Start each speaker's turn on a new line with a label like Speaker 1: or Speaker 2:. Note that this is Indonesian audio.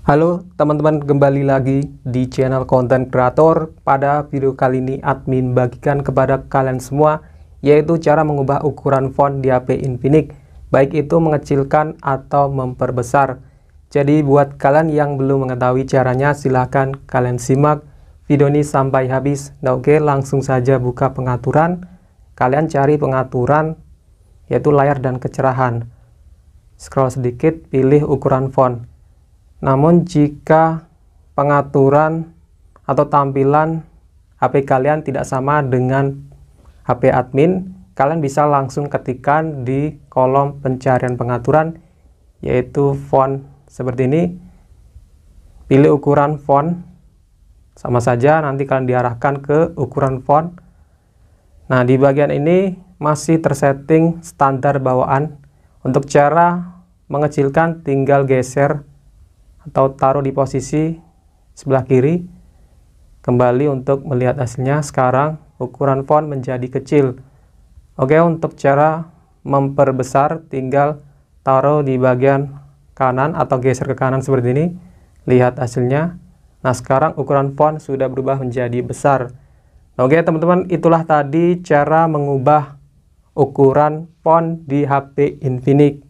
Speaker 1: Halo teman-teman, kembali lagi di channel konten kreator. Pada video kali ini admin bagikan kepada kalian semua yaitu cara mengubah ukuran font di HP Infinix, baik itu mengecilkan atau memperbesar. Jadi buat kalian yang belum mengetahui caranya silahkan kalian simak video ini sampai habis. Nah, oke, langsung saja buka pengaturan. Kalian cari pengaturan yaitu layar dan kecerahan. Scroll sedikit, pilih ukuran font. Namun jika pengaturan atau tampilan HP kalian tidak sama dengan HP admin, kalian bisa langsung ketikkan di kolom pencarian pengaturan yaitu font seperti ini. Pilih ukuran font sama saja nanti kalian diarahkan ke ukuran font. Nah, di bagian ini masih tersetting standar bawaan. Untuk cara mengecilkan tinggal geser atau taruh di posisi sebelah kiri kembali untuk melihat hasilnya sekarang ukuran font menjadi kecil oke untuk cara memperbesar tinggal taruh di bagian kanan atau geser ke kanan seperti ini lihat hasilnya nah sekarang ukuran font sudah berubah menjadi besar oke teman-teman itulah tadi cara mengubah ukuran font di HP Infinix